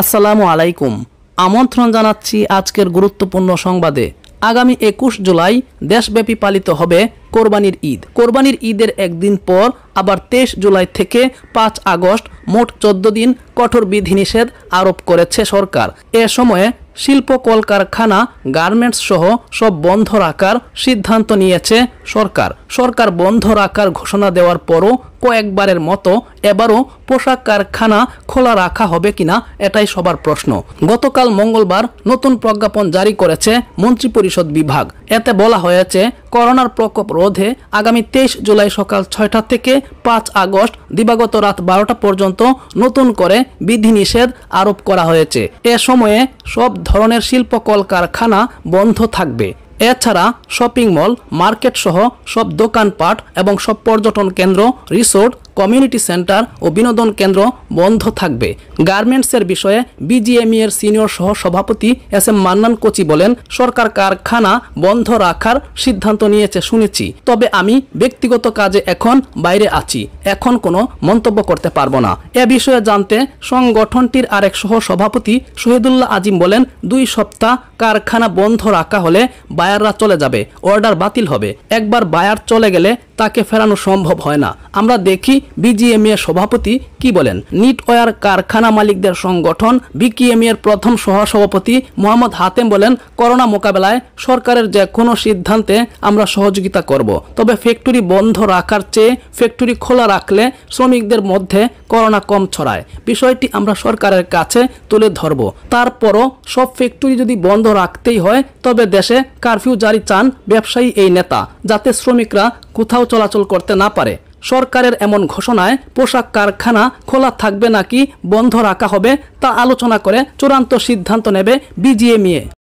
আসসালামু আলাইকুম আমন্ত্রণ জানাচ্ছি আজকের গুরুত্বপূর্ণ সংবাদে আগামী একুশ জুলাই দেশব্যাপী পালিত হবে কোরবানির ঈদ কোরবানির ঈদের একদিন পর আবার তেইশ জুলাই থেকে পাঁচ আগস্ট মোট চোদ্দ দিন কঠোর বিধিনিষেধ আরোপ করেছে সরকার এ সময়ে শিল্প কলকারখানা গার্মেন্টস সহ সব বন্ধ রাখার সিদ্ধান্ত নিয়েছে সরকার সরকার বন্ধ রাখার ঘোষণা দেওয়ার পরও কয়েকবারের মতো এবারও পোশাক কারখানা খোলা রাখা হবে কিনা এটাই সবার প্রশ্ন গতকাল মঙ্গলবার নতুন প্রজ্ঞাপন জারি করেছে মন্ত্রিপরিষদ বিভাগ এতে বলা হয়েছে করোনার প্রকোপ রোধে আগামী তেইশ জুলাই সকাল ছয়টা থেকে পাঁচ আগস্ট দিবাগত রাত বারোটা পর্যন্ত নতুন করে বিধিনিষেধ আরোপ করা হয়েছে এ সময়ে সব ধরনের শিল্প কারখানা বন্ধ থাকবে এছাড়া শপিং মল মার্কেট সহ সব দোকানপাট এবং সব পর্যটন কেন্দ্র রিসোর্ট কমিউনিটি সেন্টার ও বিনোদন কেন্দ্র বন্ধ থাকবে গার্মেন্টসের বিষয়ে বিজিএমই e এর সিনিয়র সহ সভাপতি এস এম মান্নান কোচি বলেন সরকার কারখানা বন্ধ রাখার সিদ্ধান্ত নিয়েছে শুনেছি তবে আমি ব্যক্তিগত কাজে এখন বাইরে আছি এখন কোনো মন্তব্য করতে পারবো না এ বিষয়ে জানতে সংগঠনটির আরেক সহ সভাপতি শহীদুল্লাহ আজিম বলেন দুই সপ্তাহ কারখানা বন্ধ রাখা হলে বায়াররা চলে যাবে অর্ডার বাতিল হবে একবার বায়ার চলে গেলে তাকে ফেরানো সম্ভব হয় না আমরা দেখি বিজিএমএ সভাপতি কি বলেন নিট ওয়ার কারখানা মালিকদের সংগঠন বিকিএমএ এর প্রথম সহসভাপতি মোহাম্মদ হাতেম বলেন করোনা মোকাবেলায় সরকারের যে কোনো সিদ্ধান্তে আমরা সহযোগিতা করব তবে ফ্যাক্টরি বন্ধ রাখার চেয়ে ফ্যাক্টরি খোলা রাখলে শ্রমিকদের মধ্যে করোনা কম ছড়ায় বিষয়টি আমরা সরকারের কাছে তুলে ধরব তারপরও সব ফ্যাক্টরি যদি বন্ধ রাখতেই হয় তবে দেশে কাজ কারফিউ জারি চান ব্যবসায়ী এই নেতা যাতে শ্রমিকরা কোথাও চলাচল করতে না পারে সরকারের এমন ঘোষণায় পোশাক কারখানা খোলা থাকবে নাকি বন্ধ রাখা হবে তা আলোচনা করে চূড়ান্ত সিদ্ধান্ত নেবে বিজিএমইএ